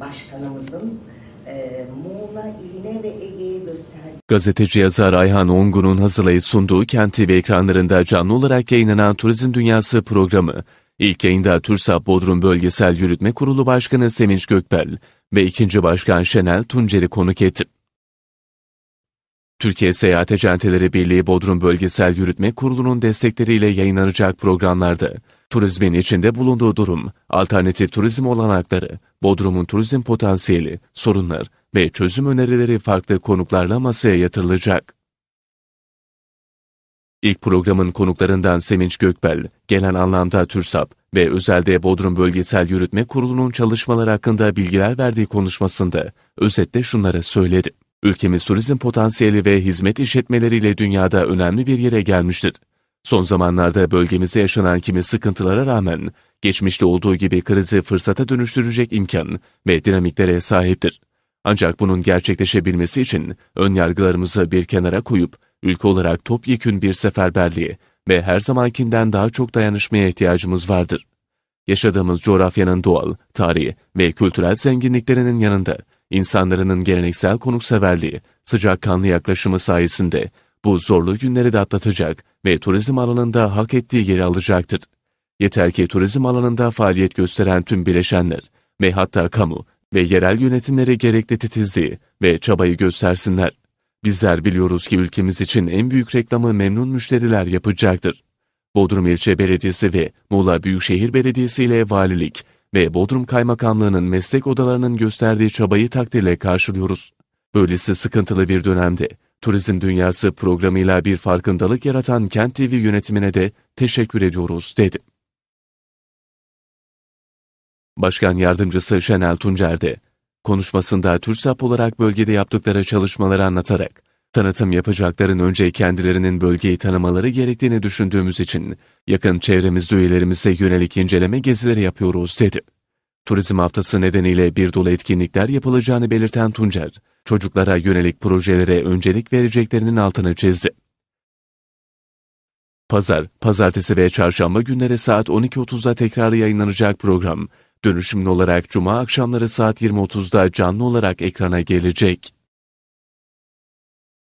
Başkanımızın e, Muğla iline ve Ege'ye gösterdiği... Gazeteci yazar Ayhan Ongun'un hazırlayıp sunduğu Kent TV ekranlarında canlı olarak yayınlanan Turizm Dünyası programı, ilk yayında TÜRSAP Bodrum Bölgesel Yürütme Kurulu Başkanı Sevinç Gökbel ve ikinci başkan Şenel Tuncer'i konuk etti. Türkiye Seyahat Ecenteleri Birliği Bodrum Bölgesel Yürütme Kurulu'nun destekleriyle yayınlanacak programlarda turizmin içinde bulunduğu durum, alternatif turizm olanakları, Bodrum'un turizm potansiyeli, sorunlar ve çözüm önerileri farklı konuklarla masaya yatırılacak. İlk programın konuklarından Seminç Gökbel, gelen anlamda TÜRSAP ve özelde Bodrum Bölgesel Yürütme Kurulu'nun çalışmalar hakkında bilgiler verdiği konuşmasında özetle şunları söyledi. Ülkemiz turizm potansiyeli ve hizmet işletmeleriyle dünyada önemli bir yere gelmiştir. Son zamanlarda bölgemizde yaşanan kimi sıkıntılara rağmen, geçmişte olduğu gibi krizi fırsata dönüştürecek imkan ve dinamiklere sahiptir. Ancak bunun gerçekleşebilmesi için ön yargılarımızı bir kenara koyup, ülke olarak topyekün bir seferberliğe ve her zamankinden daha çok dayanışmaya ihtiyacımız vardır. Yaşadığımız coğrafyanın doğal, tarihi ve kültürel zenginliklerinin yanında, insanların geleneksel konukseverliği, sıcakkanlı yaklaşımı sayesinde bu zorlu günleri de atlatacak ve turizm alanında hak ettiği yeri alacaktır. Yeter ki turizm alanında faaliyet gösteren tüm bileşenler ve hatta kamu ve yerel yönetimlere gerekli titizliği ve çabayı göstersinler. Bizler biliyoruz ki ülkemiz için en büyük reklamı memnun müşteriler yapacaktır. Bodrum İlçe Belediyesi ve Muğla Büyükşehir Belediyesi ile valilik ve Bodrum Kaymakamlığı'nın meslek odalarının gösterdiği çabayı takdirle karşılıyoruz. Böylesi sıkıntılı bir dönemde Turizm Dünyası programıyla bir farkındalık yaratan Kent TV yönetimine de teşekkür ediyoruz dedi. Başkan Yardımcısı Şenel Tuncer de, konuşmasında TÜRSAP olarak bölgede yaptıkları çalışmaları anlatarak, tanıtım yapacakların önce kendilerinin bölgeyi tanımaları gerektiğini düşündüğümüz için yakın çevremizde üyelerimize yönelik inceleme gezileri yapıyoruz dedi. Turizm haftası nedeniyle bir dolu etkinlikler yapılacağını belirten Tuncer, çocuklara yönelik projelere öncelik vereceklerinin altını çizdi. Pazar, pazartesi ve çarşamba günleri saat 12.30'da tekrar yayınlanacak program, dönüşümlü olarak cuma akşamları saat 20.30'da canlı olarak ekrana gelecek.